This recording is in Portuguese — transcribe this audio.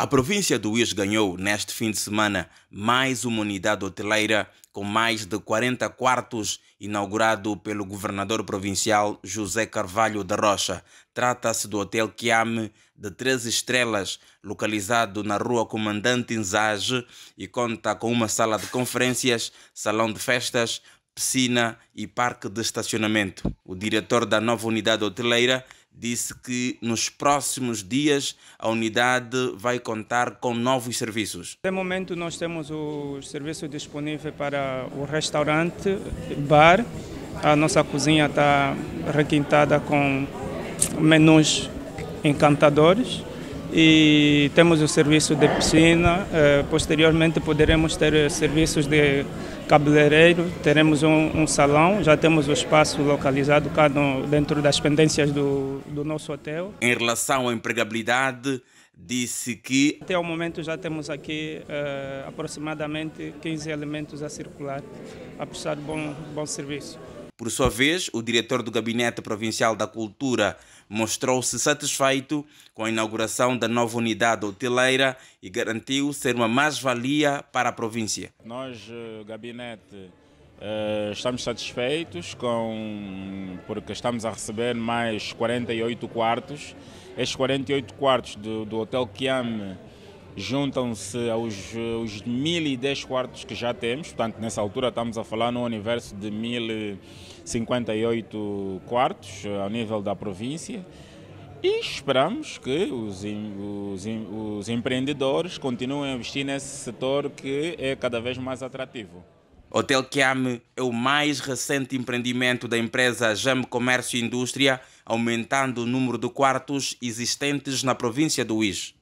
A província do Uís ganhou, neste fim de semana, mais uma unidade hoteleira com mais de 40 quartos, inaugurado pelo governador provincial José Carvalho da Rocha. Trata-se do Hotel Quiame de três estrelas, localizado na rua Comandante Inzage e conta com uma sala de conferências, salão de festas, piscina e parque de estacionamento. O diretor da nova unidade hoteleira disse que nos próximos dias a unidade vai contar com novos serviços. De momento nós temos o serviço disponível para o restaurante, bar. A nossa cozinha está requintada com menus encantadores e temos o serviço de piscina. Eh, posteriormente poderemos ter eh, serviços de cabeleireiro, teremos um, um salão, já temos o espaço localizado cá no, dentro das pendências do, do nosso hotel. Em relação à empregabilidade, disse que. Até o momento já temos aqui uh, aproximadamente 15 elementos a circular, a prestar bom, bom serviço. Por sua vez, o diretor do Gabinete Provincial da Cultura mostrou-se satisfeito com a inauguração da nova unidade hoteleira e garantiu ser uma mais-valia para a província. Nós, eh, Gabinete, eh, estamos satisfeitos com porque estamos a receber mais 48 quartos. Estes 48 quartos do, do Hotel Kiame juntam-se aos, aos 1010 quartos que já temos, portanto, nessa altura estamos a falar num universo de 1058 quartos eh, ao nível da província. E esperamos que os, os, os empreendedores continuem a investir nesse setor que é cada vez mais atrativo. Hotel Kiame é o mais recente empreendimento da empresa Jam Comércio e Indústria, aumentando o número de quartos existentes na província do Uís.